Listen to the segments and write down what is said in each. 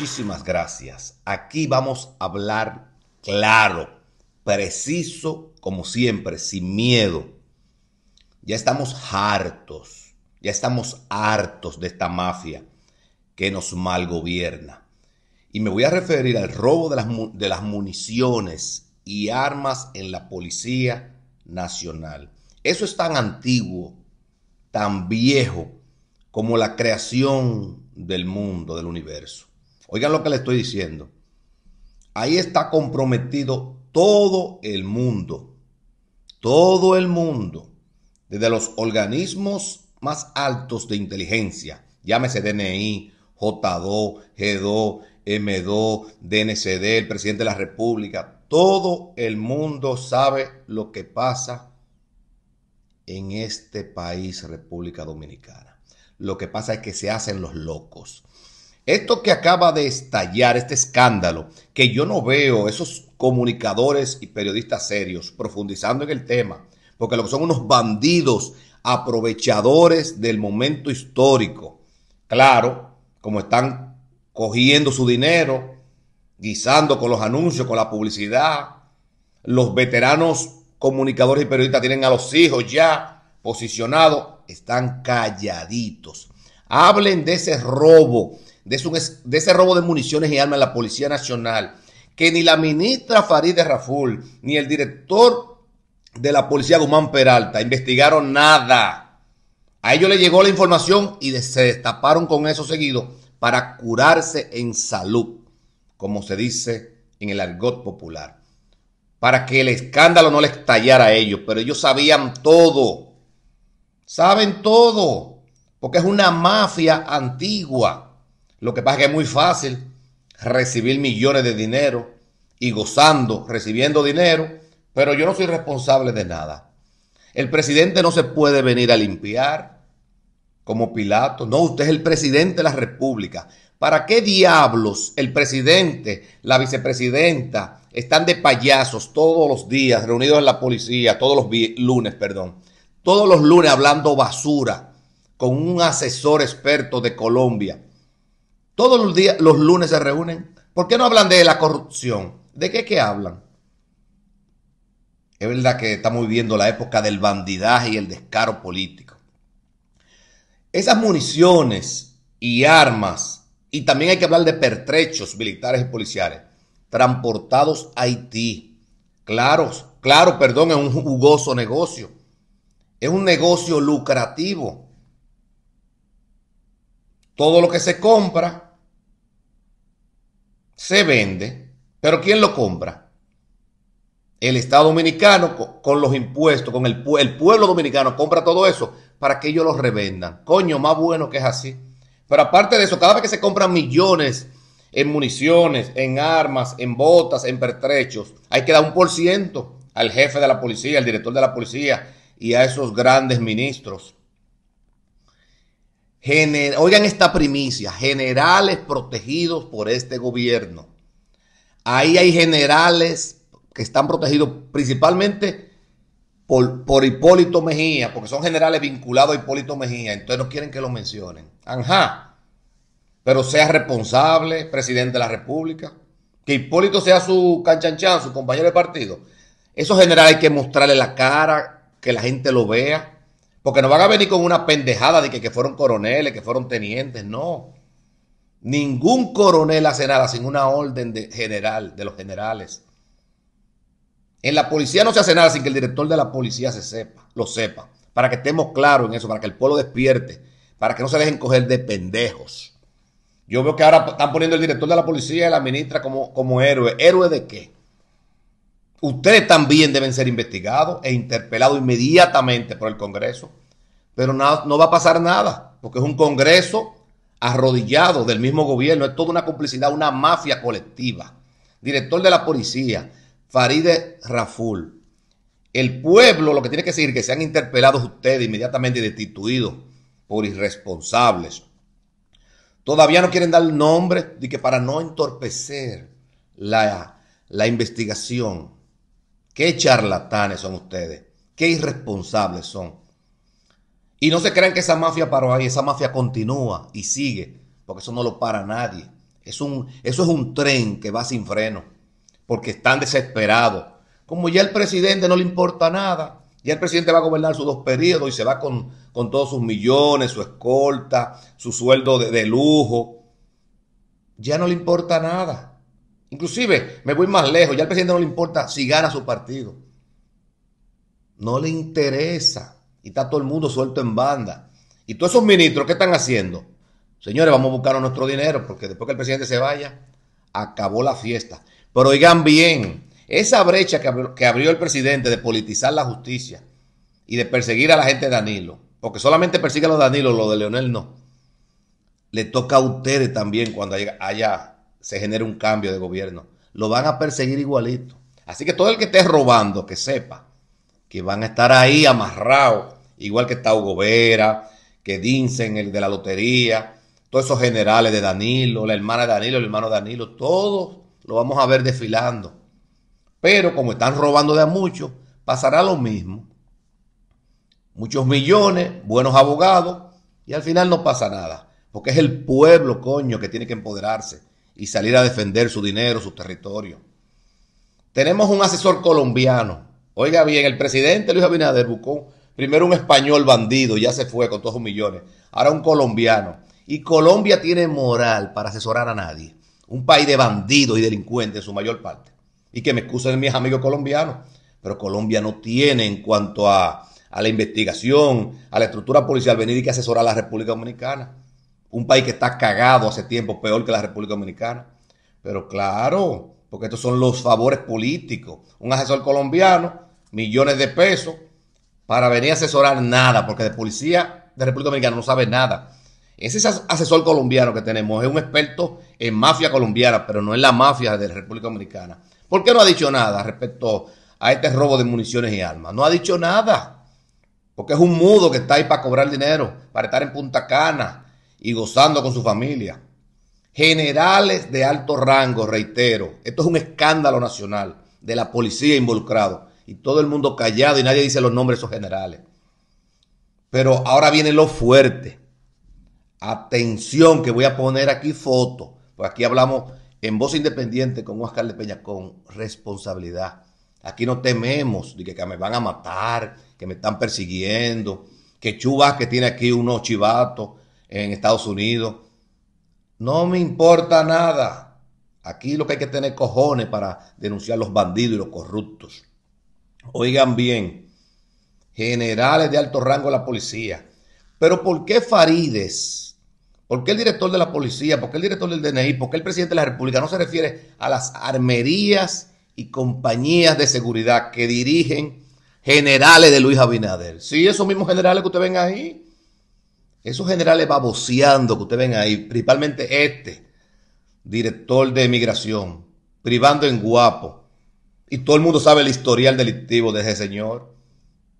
muchísimas gracias. Aquí vamos a hablar claro, preciso, como siempre, sin miedo. Ya estamos hartos, ya estamos hartos de esta mafia que nos malgobierna. Y me voy a referir al robo de las, de las municiones y armas en la Policía Nacional. Eso es tan antiguo, tan viejo, como la creación del mundo, del universo. Oigan lo que le estoy diciendo. Ahí está comprometido todo el mundo. Todo el mundo. Desde los organismos más altos de inteligencia. Llámese DNI, J2, G2, M2, DNCD, el presidente de la República. Todo el mundo sabe lo que pasa en este país, República Dominicana. Lo que pasa es que se hacen los locos. Esto que acaba de estallar, este escándalo, que yo no veo esos comunicadores y periodistas serios profundizando en el tema, porque lo que son unos bandidos aprovechadores del momento histórico. Claro, como están cogiendo su dinero, guisando con los anuncios, con la publicidad. Los veteranos comunicadores y periodistas tienen a los hijos ya posicionados, están calladitos. Hablen de ese robo de, ese robo de municiones y armas a la Policía Nacional, que ni la ministra Farideh Raful ni el director de la Policía Guzmán Peralta investigaron nada. A ellos les llegó la información y se destaparon con eso seguido para curarse en salud, como se dice en el argot popular, para que el escándalo no les estallara a ellos, pero ellos sabían todo, saben todo, porque es una mafia antigua lo que pasa es que es muy fácil recibir millones de dinero y gozando, recibiendo dinero, pero yo no soy responsable de nada. El presidente no se puede venir a limpiar como Pilato. No, usted es el presidente de la República. ¿Para qué diablos el presidente, la vicepresidenta, están de payasos todos los días reunidos en la policía, todos los lunes, perdón? Todos los lunes hablando basura con un asesor experto de Colombia todos los días, los lunes se reúnen. ¿Por qué no hablan de la corrupción? ¿De qué hablan? Es verdad que estamos viviendo la época del bandidaje y el descaro político. Esas municiones y armas, y también hay que hablar de pertrechos militares y policiales, transportados a Haití. Claro, claro, perdón, es un jugoso negocio. Es un negocio lucrativo. Todo lo que se compra se vende, pero ¿quién lo compra? El Estado Dominicano con los impuestos, con el, pueblo dominicano compra todo eso para que ellos lo revendan. Coño, más bueno que es así. Pero aparte de eso, cada vez que se compran millones en municiones, en armas, en botas, en pertrechos, hay que dar un por ciento al jefe de la policía, al director de la policía y a esos grandes ministros. Oigan esta primicia, generales protegidos por este gobierno. Ahí hay generales que están protegidos principalmente por, por Hipólito Mejía, porque son generales vinculados a Hipólito Mejía, entonces no quieren que lo mencionen. Ajá, pero sea responsable, presidente de la República, que Hipólito sea su canchanchan, su compañero de partido. Eso generales hay que mostrarle la cara, que la gente lo vea. Porque no van a venir con una pendejada de que, que fueron coroneles, que fueron tenientes, no. Ningún coronel hace nada sin una orden de general, de los generales. En la policía no se hace nada sin que el director de la policía se sepa, lo sepa, para que estemos claros en eso, para que el pueblo despierte, para que no se dejen coger de pendejos. Yo veo que ahora están poniendo el director de la policía y la ministra como, como héroe. ¿Héroe de qué? Ustedes también deben ser investigados e interpelados inmediatamente por el Congreso. Pero no, no va a pasar nada, porque es un Congreso arrodillado del mismo gobierno. Es toda una complicidad, una mafia colectiva. Director de la policía, Faride Raful. El pueblo lo que tiene que decir que sean interpelados ustedes inmediatamente y destituidos por irresponsables. Todavía no quieren dar nombre de que para no entorpecer la, la investigación. Qué charlatanes son ustedes. Qué irresponsables son. Y no se crean que esa mafia paró ahí, esa mafia continúa y sigue, porque eso no lo para nadie. Es un, eso es un tren que va sin freno, porque están desesperados. Como ya el presidente no le importa nada, ya el presidente va a gobernar sus dos periodos y se va con, todos sus millones, su escolta, su sueldo de, de lujo. Ya no le importa nada. Inclusive, me voy más lejos, ya al presidente no le importa si gana su partido. No le interesa. Y está todo el mundo suelto en banda. ¿Y todos esos ministros qué están haciendo? Señores, vamos a buscar nuestro dinero, porque después que el presidente se vaya, acabó la fiesta. Pero oigan bien, esa brecha que abrió, el presidente de politizar la justicia y de perseguir a la gente de Danilo, porque solamente persigue a los Danilo, lo de Leonel no. Le toca a ustedes también cuando haya se genera un cambio de gobierno. Lo van a perseguir igualito. Así que todo el que esté robando, que sepa que van a estar ahí amarrados, igual que está Hugo Vera, que Dinsen, el de la lotería, todos esos generales de Danilo, la hermana de Danilo, el hermano de Danilo, todos lo vamos a ver desfilando. Pero como están robando de a muchos, pasará lo mismo. Muchos millones, buenos abogados, y al final no pasa nada. Porque es el pueblo, coño, que tiene que empoderarse y salir a defender su dinero, su territorio. Tenemos un asesor colombiano. Oiga bien, el presidente Luis Abinader buscó primero un español bandido, ya se fue con todos sus millones, ahora un colombiano. Y Colombia tiene moral para asesorar a nadie. Un país de bandidos y delincuentes en su mayor parte. Y que me excusen mis amigos colombianos, pero Colombia no tiene en cuanto a, a la investigación, a la estructura policial venir y que asesorar a la República Dominicana un país que está cagado hace tiempo, peor que la República Dominicana. Pero claro, porque estos son los favores políticos. Un asesor colombiano, millones de pesos, para venir a asesorar nada, porque de policía de República Dominicana no sabe nada. Ese asesor colombiano que tenemos es un experto en mafia colombiana, pero no en la mafia de la República Dominicana. ¿Por qué no ha dicho nada respecto a este robo de municiones y armas? No ha dicho nada, porque es un mudo que está ahí para cobrar dinero, para estar en Punta Cana, y gozando con su familia. Generales de alto rango, reitero, esto es un escándalo nacional de la policía involucrado y todo el mundo callado y nadie dice los nombres de esos generales. Pero ahora viene lo fuerte. Atención, que voy a poner aquí foto, porque aquí hablamos en voz independiente con Oscar de Peña con responsabilidad. Aquí no tememos de que, que, me van a matar, que me están persiguiendo, que Chubas que tiene aquí unos chivatos en Estados Unidos. No me importa nada. Aquí lo que hay que tener cojones para denunciar los bandidos y los corruptos. Oigan bien, generales de alto rango de la policía. Pero ¿por qué Farides? ¿Por qué el director de la policía? ¿Por qué el director del DNI? ¿Por qué el presidente de la República no se refiere a las armerías y compañías de seguridad que dirigen generales de Luis Abinader? Sí, esos mismos generales que ustedes ven ahí esos generales baboseando que ustedes ven ahí, principalmente este, director de migración, privando en guapo. Y todo el mundo sabe el historial delictivo de ese señor.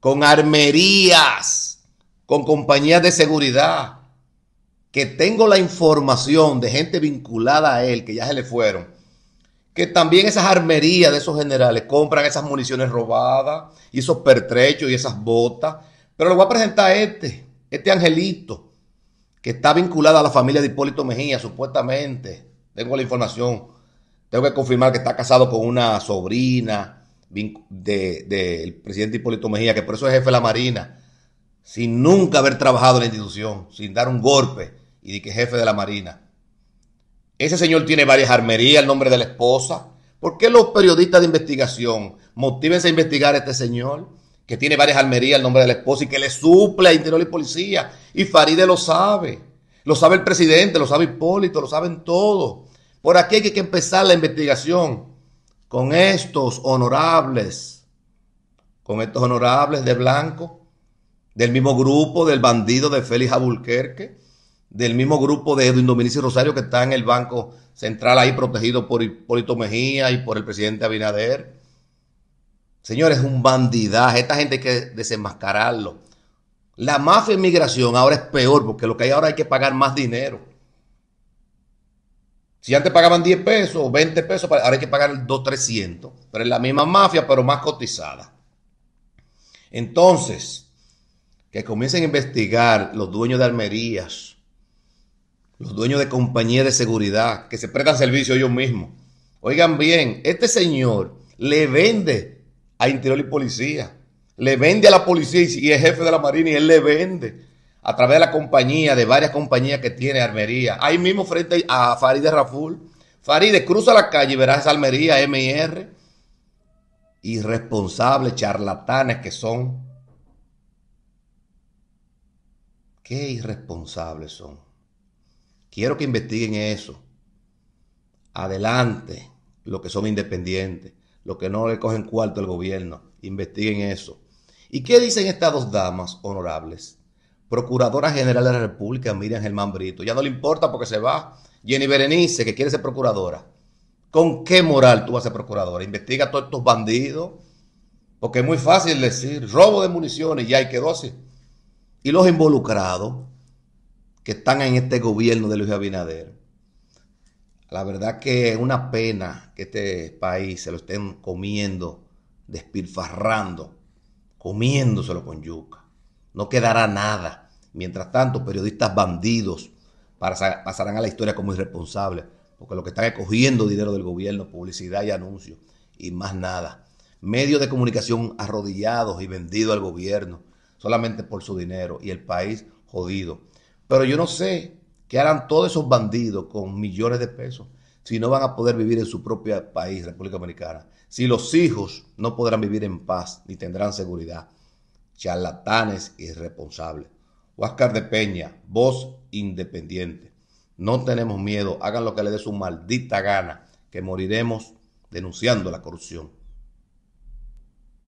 Con armerías, con compañías de seguridad. Que tengo la información de gente vinculada a él, que ya se le fueron. Que también esas armerías de esos generales compran esas municiones robadas y esos pertrechos y esas botas. Pero lo voy a presentar a este este angelito que está vinculado a la familia de Hipólito Mejía, supuestamente, tengo la información, tengo que confirmar que está casado con una sobrina del de, presidente Hipólito Mejía, que por eso es jefe de la Marina, sin nunca haber trabajado en la institución, sin dar un golpe y de que jefe de la Marina. Ese señor tiene varias armerías, el nombre de la esposa. ¿Por qué los periodistas de investigación motivense a investigar a este señor? que tiene varias almerías el nombre de la esposa y que le suple a Interior y Policía. Y Faride lo sabe, lo sabe el presidente, lo sabe Hipólito, lo saben todos. Por aquí hay que empezar la investigación con estos honorables, con estos honorables de blanco, del mismo grupo del bandido de Félix Abulquerque, del mismo grupo de Edwin Dominici Rosario que está en el Banco Central ahí protegido por Hipólito Mejía y por el presidente Abinader Señores, es un bandidaje. Esta gente hay que desenmascararlo. La mafia en migración ahora es peor porque lo que hay ahora hay que pagar más dinero. Si antes pagaban 10 pesos, o 20 pesos, ahora hay que pagar 2, 300. Pero es la misma mafia, pero más cotizada. Entonces, que comiencen a investigar los dueños de almerías, los dueños de compañías de seguridad, que se prestan servicio ellos mismos. Oigan bien, este señor le vende a Interior y Policía. Le vende a la policía y es jefe de la Marina y él le vende a través de la compañía, de varias compañías que tiene Armería. Ahí mismo frente a Farideh Raful. Faride, cruza la calle y verás armería, MR. Irresponsables, charlatanes que son. Qué irresponsables son. Quiero que investiguen eso. Adelante, los que son independientes. Lo que no le cogen cuarto al gobierno. Investiguen eso. ¿Y qué dicen estas dos damas honorables? Procuradora General de la República, Miriam Germán Brito. Ya no le importa porque se va Jenny Berenice, que quiere ser procuradora. ¿Con qué moral tú vas a ser procuradora? Investiga a todos estos bandidos. Porque es muy fácil decir robo de municiones, ya hay que dosis. Y los involucrados que están en este gobierno de Luis Abinader la verdad que es una pena que este país se lo estén comiendo, despilfarrando, comiéndoselo con yuca. No quedará nada. Mientras tanto, periodistas bandidos pasarán a la historia como irresponsables, porque lo que están es cogiendo dinero del gobierno, publicidad y anuncios, y más nada. Medios de comunicación arrodillados y vendidos al gobierno, solamente por su dinero, y el país jodido. Pero yo no sé ¿Qué harán todos esos bandidos con millones de pesos si no van a poder vivir en su propio país, República Dominicana? Si los hijos no podrán vivir en paz ni tendrán seguridad. Charlatanes irresponsables. Oscar de Peña, voz independiente. No tenemos miedo, hagan lo que les dé su maldita gana, que moriremos denunciando la corrupción.